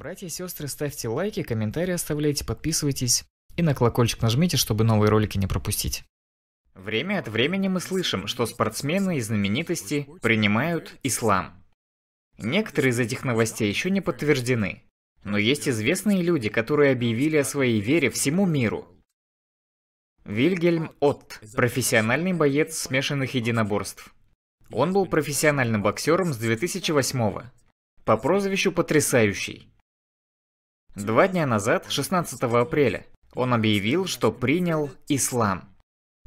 Братья и сестры, ставьте лайки, комментарии оставляйте, подписывайтесь и на колокольчик нажмите, чтобы новые ролики не пропустить. Время от времени мы слышим, что спортсмены и знаменитости принимают ислам. Некоторые из этих новостей еще не подтверждены, но есть известные люди, которые объявили о своей вере всему миру. Вильгельм Отт – профессиональный боец смешанных единоборств. Он был профессиональным боксером с 2008 По прозвищу «Потрясающий». Два дня назад, 16 апреля, он объявил, что принял ислам.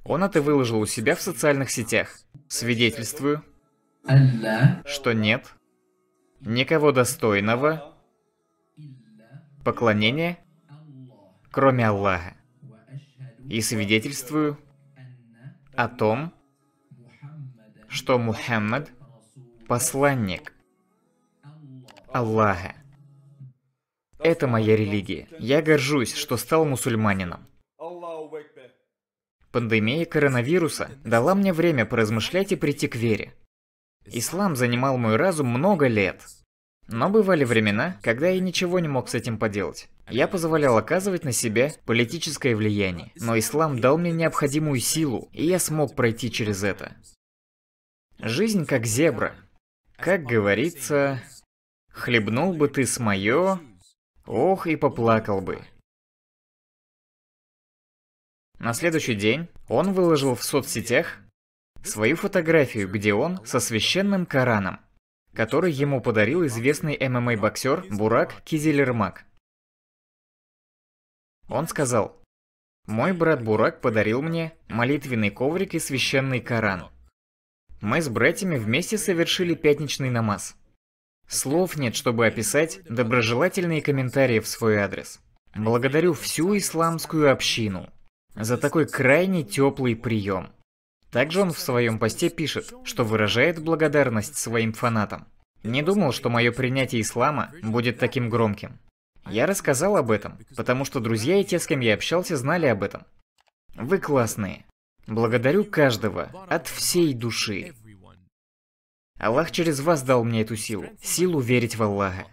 Он это выложил у себя в социальных сетях. Свидетельствую, что нет никого достойного поклонения, кроме Аллаха. И свидетельствую о том, что Мухаммад – посланник Аллаха. Это моя религия. Я горжусь, что стал мусульманином. Пандемия коронавируса дала мне время поразмышлять и прийти к вере. Ислам занимал мой разум много лет. Но бывали времена, когда я ничего не мог с этим поделать. Я позволял оказывать на себя политическое влияние, но ислам дал мне необходимую силу, и я смог пройти через это. Жизнь как зебра. Как говорится, хлебнул бы ты с моё, Ох, и поплакал бы. На следующий день он выложил в соцсетях свою фотографию, где он со священным Кораном, который ему подарил известный ММА-боксер Бурак Кизилермак. Он сказал, «Мой брат Бурак подарил мне молитвенный коврик и священный Коран. Мы с братьями вместе совершили пятничный намаз. Слов нет, чтобы описать доброжелательные комментарии в свой адрес. Благодарю всю исламскую общину за такой крайне теплый прием. Также он в своем посте пишет, что выражает благодарность своим фанатам. Не думал, что мое принятие ислама будет таким громким. Я рассказал об этом, потому что друзья и те, с кем я общался, знали об этом. Вы классные. Благодарю каждого от всей души. Аллах через вас дал мне эту силу, силу верить в Аллаха.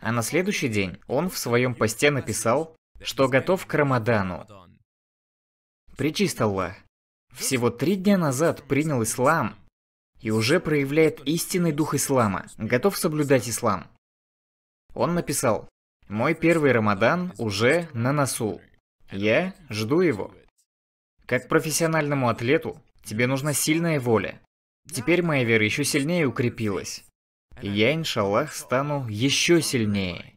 А на следующий день он в своем посте написал, что готов к Рамадану. Причист Аллах. Всего три дня назад принял ислам и уже проявляет истинный дух ислама, готов соблюдать ислам. Он написал, «Мой первый Рамадан уже на носу. Я жду его». Как профессиональному атлету тебе нужна сильная воля, Теперь моя вера еще сильнее укрепилась. я, иншаллах, стану еще сильнее.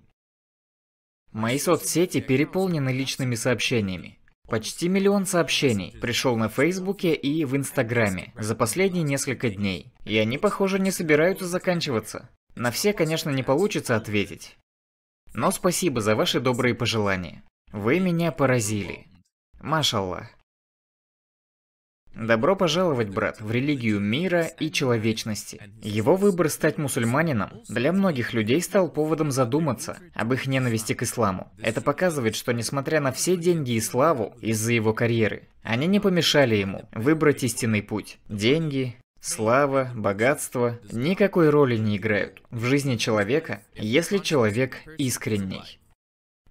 Мои соцсети переполнены личными сообщениями. Почти миллион сообщений пришел на Фейсбуке и в Инстаграме за последние несколько дней. И они, похоже, не собираются заканчиваться. На все, конечно, не получится ответить. Но спасибо за ваши добрые пожелания. Вы меня поразили. Машаллах. Добро пожаловать, брат, в религию мира и человечности. Его выбор стать мусульманином для многих людей стал поводом задуматься об их ненависти к исламу. Это показывает, что несмотря на все деньги и славу из-за его карьеры, они не помешали ему выбрать истинный путь. Деньги, Слава, богатство никакой роли не играют в жизни человека, если человек искренний.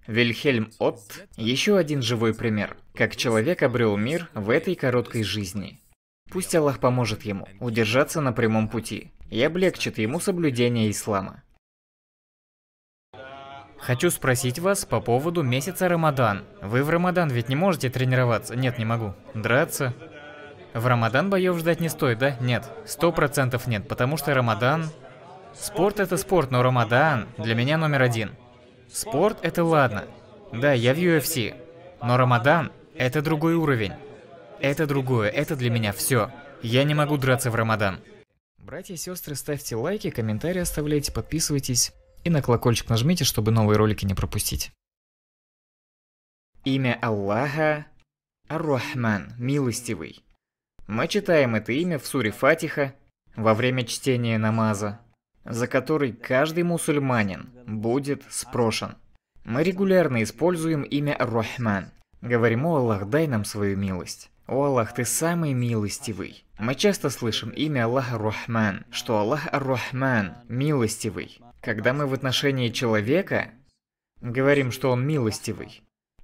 Вильхельм Отт – еще один живой пример, как человек обрел мир в этой короткой жизни. Пусть Аллах поможет ему удержаться на прямом пути и облегчит ему соблюдение ислама. Хочу спросить вас по поводу месяца Рамадан. Вы в Рамадан ведь не можете тренироваться? Нет, не могу. Драться? В Рамадан боев ждать не стоит, да? Нет. Сто процентов нет, потому что Рамадан... Спорт это спорт, но Рамадан для меня номер один. Спорт – это ладно. Да, я в UFC. Но Рамадан – это другой уровень. Это другое, это для меня все. Я не могу драться в Рамадан. Братья и сестры, ставьте лайки, комментарии оставляйте, подписывайтесь и на колокольчик нажмите, чтобы новые ролики не пропустить. Имя Аллаха Ар-Рахман, милостивый. Мы читаем это имя в суре Фатиха во время чтения намаза за который каждый мусульманин будет спрошен. Мы регулярно используем имя Рахман. Говорим, о Аллах, дай нам свою милость. О Аллах, ты самый милостивый. Мы часто слышим имя Аллаха Рахман, что Аллах Рахман милостивый. Когда мы в отношении человека говорим, что он милостивый,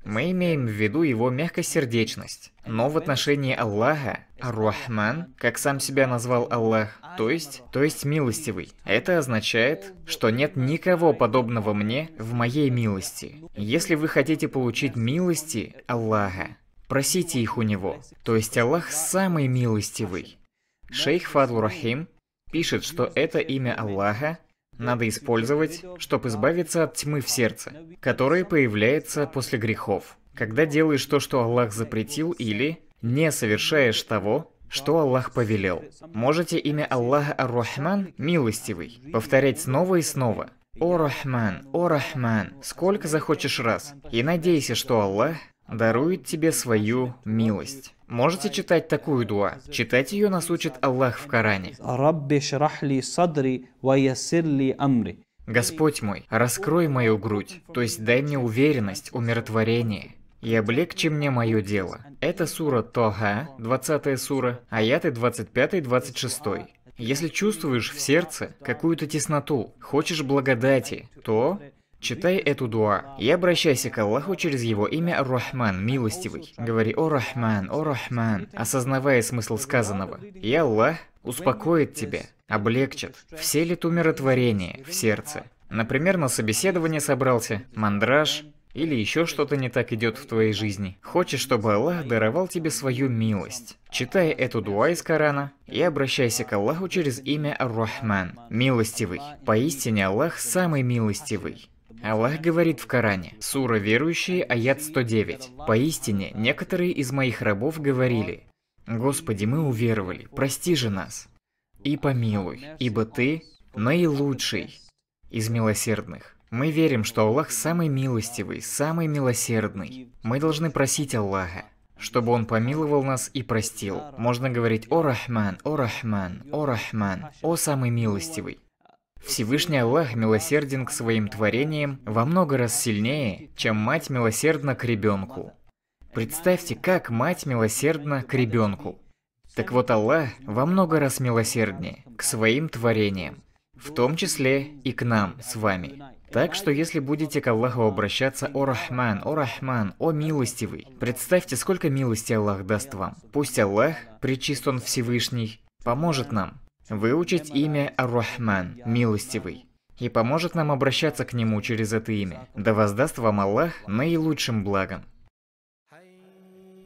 мы имеем в виду его мягкосердечность. Но в отношении Аллаха, рахман как сам себя назвал Аллах, то есть, то есть милостивый. Это означает, что нет никого подобного мне в моей милости. Если вы хотите получить милости Аллаха, просите их у него. То есть Аллах самый милостивый. Шейх Фадлу Рахим пишет, что это имя Аллаха надо использовать, чтобы избавиться от тьмы в сердце, которая появляется после грехов. Когда делаешь то, что Аллах запретил, или не совершаешь того, что Аллах повелел. Можете имя Аллаха Ар-Рахман, милостивый, повторять снова и снова. О Рахман, о Рахман, сколько захочешь раз. И надейся, что Аллах дарует тебе свою милость. Можете читать такую дуа. Читать ее нас учит Аллах в Коране. Господь мой, раскрой мою грудь, то есть дай мне уверенность, умиротворение, и облегчи мне мое дело. Это сура Тоха, 20 сура, аяты 25-26. Если чувствуешь в сердце какую-то тесноту, хочешь благодати, то Читай эту дуа и обращайся к Аллаху через его имя Рахман, милостивый. Говори «О Рахман, о Рахман», осознавая смысл сказанного. И Аллах успокоит тебя, облегчит, вселит умиротворение в сердце. Например, на собеседование собрался, мандраж, или еще что-то не так идет в твоей жизни. Хочешь, чтобы Аллах даровал тебе свою милость? Читай эту дуа из Корана и обращайся к Аллаху через имя рахман милостивый. Поистине Аллах самый милостивый. Аллах говорит в Коране, Сура верующие, аят 109. «Поистине, некоторые из моих рабов говорили, «Господи, мы уверовали, прости же нас, и помилуй, ибо Ты наилучший из милосердных». Мы верим, что Аллах самый милостивый, самый милосердный. Мы должны просить Аллаха, чтобы Он помиловал нас и простил. Можно говорить «О Рахман, О Рахман, О Рахман, О самый милостивый». Всевышний Аллах милосерден к своим творениям во много раз сильнее, чем мать милосердна к ребенку. Представьте, как мать милосердна к ребенку. Так вот Аллах во много раз милосерднее к своим творениям, в том числе и к нам с вами. Так что если будете к Аллаху обращаться «О Рахман, О Рахман, О Милостивый», представьте, сколько милости Аллах даст вам. Пусть Аллах, причист Он Всевышний, поможет нам, выучить имя рахман милостивый, и поможет нам обращаться к нему через это имя. Да воздаст вам Аллах наилучшим благом.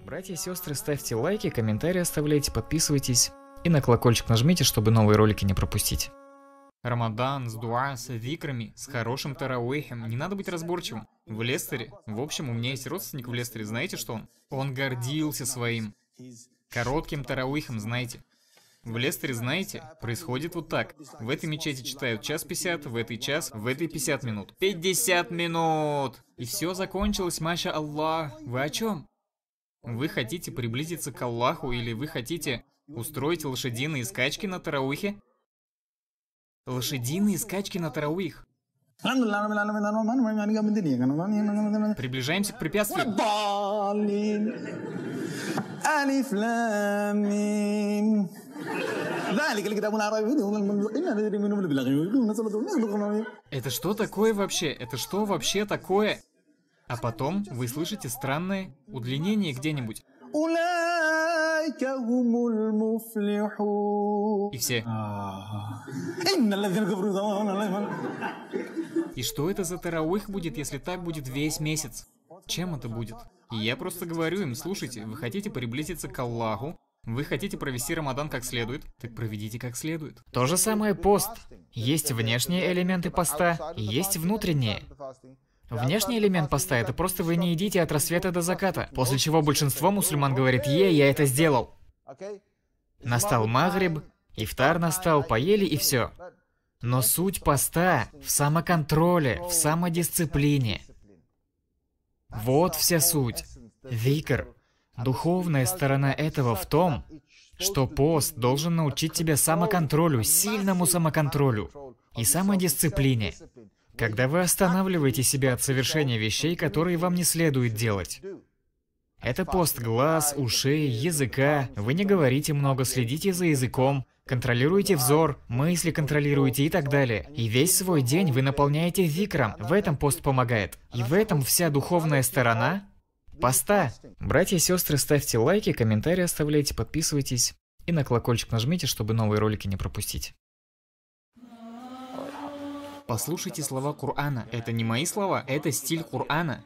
Братья и сестры, ставьте лайки, комментарии оставляйте, подписывайтесь и на колокольчик нажмите, чтобы новые ролики не пропустить. Рамадан с дуа, с викрами, с хорошим тарауэхем. Не надо быть разборчивым. В Лестере. В общем, у меня есть родственник в Лестере. Знаете, что он? Он гордился своим коротким тарауихом, знаете. В Лестере, знаете, происходит вот так. В этой мечети читают час 50, в этой час, в этой 50 минут. 50 минут! И все закончилось, Маша Аллах. Вы о чем? Вы хотите приблизиться к Аллаху или вы хотите устроить лошадиные скачки на Тараухе? Лошадиные скачки на Тарауих. Приближаемся к препятствию. Это что такое вообще? Это что вообще такое? А потом вы слышите странное удлинение где-нибудь. И все. И что это за тарауих будет, если так будет весь месяц? Чем это будет? И я просто говорю им, слушайте, вы хотите приблизиться к Аллаху, вы хотите провести Рамадан как следует? Так проведите как следует. То же самое пост. Есть внешние элементы поста, есть внутренние. Внешний элемент поста – это просто вы не едите от рассвета до заката, после чего большинство мусульман говорит «Е, я это сделал». Настал Магриб, ифтар настал, поели и все. Но суть поста в самоконтроле, в самодисциплине. Вот вся суть. Викр Духовная сторона этого в том, что пост должен научить тебя самоконтролю, сильному самоконтролю и самодисциплине. Когда вы останавливаете себя от совершения вещей, которые вам не следует делать. Это пост глаз, ушей, языка. Вы не говорите много, следите за языком, контролируете взор, мысли контролируете и так далее. И весь свой день вы наполняете викром. В этом пост помогает. И в этом вся духовная сторона поста. Братья и сестры, ставьте лайки, комментарии оставляйте, подписывайтесь и на колокольчик нажмите, чтобы новые ролики не пропустить. Послушайте слова Кур'ана. Это не мои слова, это стиль Кур'ана.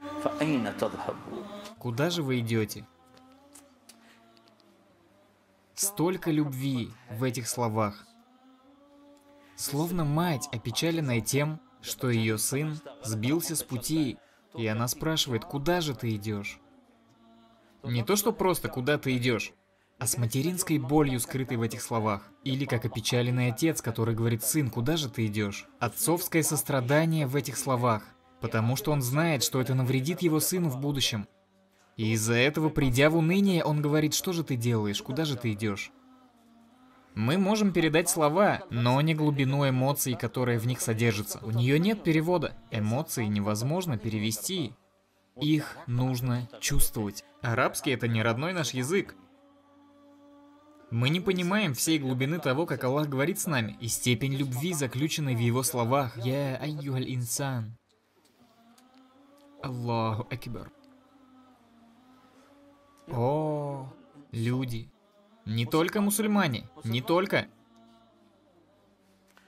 Куда же вы идете? Столько любви в этих словах. Словно мать, опечаленная тем, что ее сын сбился с пути, и она спрашивает, куда же ты идешь? Не то, что просто куда ты идешь, а с материнской болью, скрытой в этих словах. Или как опечаленный отец, который говорит «Сын, куда же ты идешь?» Отцовское сострадание в этих словах, потому что он знает, что это навредит его сыну в будущем. И из-за этого, придя в уныние, он говорит «Что же ты делаешь? Куда же ты идешь?» Мы можем передать слова, но не глубину эмоций, которые в них содержатся. У нее нет перевода. Эмоции невозможно перевести, их нужно чувствовать. Арабский это не родной наш язык. Мы не понимаем всей глубины того, как Аллах говорит с нами, и степень любви, заключенной в его словах. Я айюхаль инсан. Аллаху акбар. О, люди. Не только мусульмане, не только.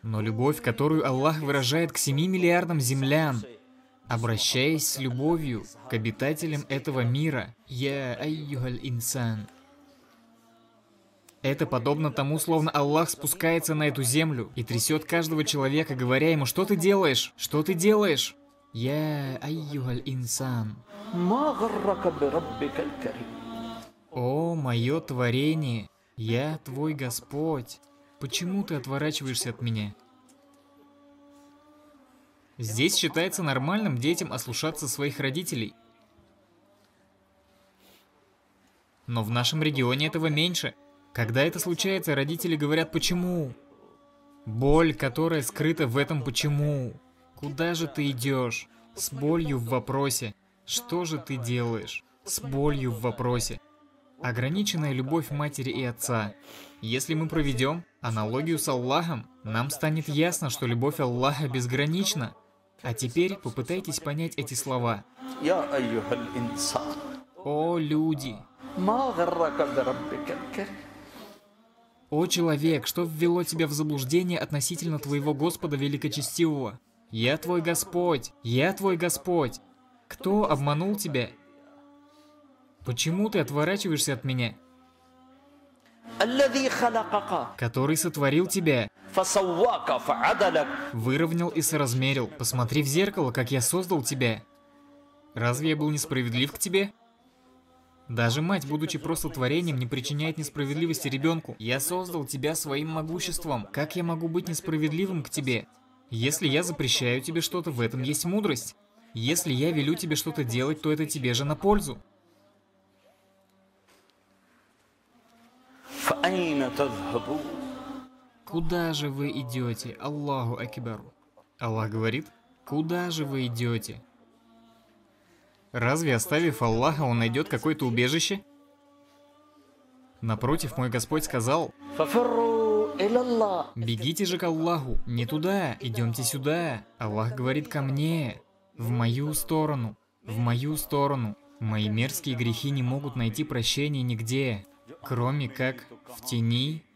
Но любовь, которую Аллах выражает к 7 миллиардам землян, Обращаясь с любовью к обитателям этого мира, я айюхаль инсан. Это подобно тому, словно Аллах спускается на эту землю и трясет каждого человека, говоря ему, что ты делаешь? Что ты делаешь? Я айюхаль инсан. О, мое творение, я твой Господь. Почему ты отворачиваешься от меня? Здесь считается нормальным детям ослушаться своих родителей. Но в нашем регионе этого меньше. Когда это случается, родители говорят «почему?». Боль, которая скрыта в этом «почему?». Куда же ты идешь? С болью в вопросе. Что же ты делаешь? С болью в вопросе. Ограниченная любовь матери и отца. Если мы проведем аналогию с Аллахом, нам станет ясно, что любовь Аллаха безгранична. А теперь попытайтесь понять эти слова. О, люди! О, человек, что ввело тебя в заблуждение относительно твоего Господа Великочестивого? Я твой Господь! Я твой Господь! Кто обманул тебя? Почему ты отворачиваешься от меня? Который сотворил тебя. Выровнял и соразмерил. Посмотри в зеркало, как я создал тебя. Разве я был несправедлив к тебе? Даже мать, будучи просто творением, не причиняет несправедливости ребенку. Я создал тебя своим могуществом. Как я могу быть несправедливым к тебе? Если я запрещаю тебе что-то, в этом есть мудрость. Если я велю тебе что-то делать, то это тебе же на пользу. فأين تذهبون Куда же вы идете, Аллаху Акибару? Аллах говорит, куда же вы идете? Разве оставив Аллаха, он найдет какое-то убежище? Напротив, мой Господь сказал, «Бегите же к Аллаху, не туда, идемте сюда». Аллах говорит ко мне, в мою сторону, в мою сторону. Мои мерзкие грехи не могут найти прощения нигде, кроме как в тени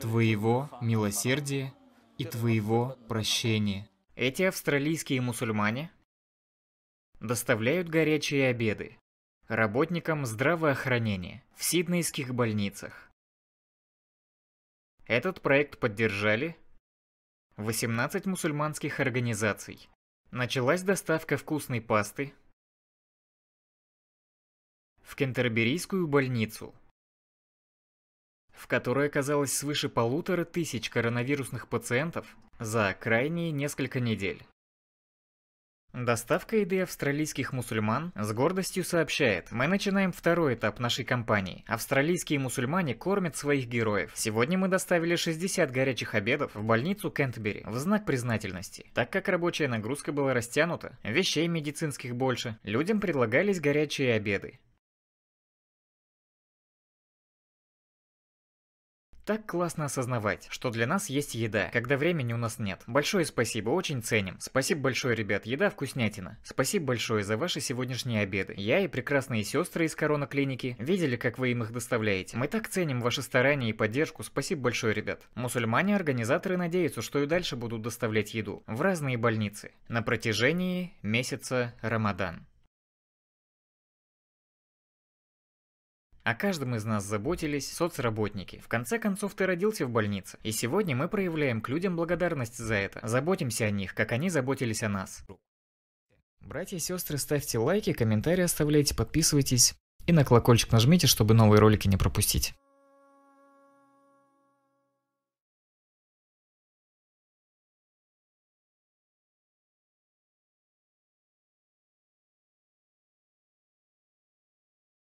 Твоего милосердия и Твоего прощения. Эти австралийские мусульмане доставляют горячие обеды работникам здравоохранения в сиднейских больницах. Этот проект поддержали 18 мусульманских организаций. Началась доставка вкусной пасты в Кентерберийскую больницу – в которой оказалось свыше полутора тысяч коронавирусных пациентов за крайние несколько недель. Доставка еды австралийских мусульман с гордостью сообщает, мы начинаем второй этап нашей кампании. Австралийские мусульмане кормят своих героев. Сегодня мы доставили 60 горячих обедов в больницу Кентбери в знак признательности. Так как рабочая нагрузка была растянута, вещей медицинских больше, людям предлагались горячие обеды. Так классно осознавать, что для нас есть еда, когда времени у нас нет. Большое спасибо, очень ценим. Спасибо большое, ребят, еда вкуснятина. Спасибо большое за ваши сегодняшние обеды. Я и прекрасные сестры из Корона Клиники видели, как вы им их доставляете. Мы так ценим ваши старания и поддержку, спасибо большое, ребят. Мусульмане-организаторы надеются, что и дальше будут доставлять еду в разные больницы на протяжении месяца Рамадан. О каждом из нас заботились соцработники. В конце концов, ты родился в больнице. И сегодня мы проявляем к людям благодарность за это. Заботимся о них, как они заботились о нас. Братья и сестры, ставьте лайки, комментарии оставляйте, подписывайтесь. И на колокольчик нажмите, чтобы новые ролики не пропустить.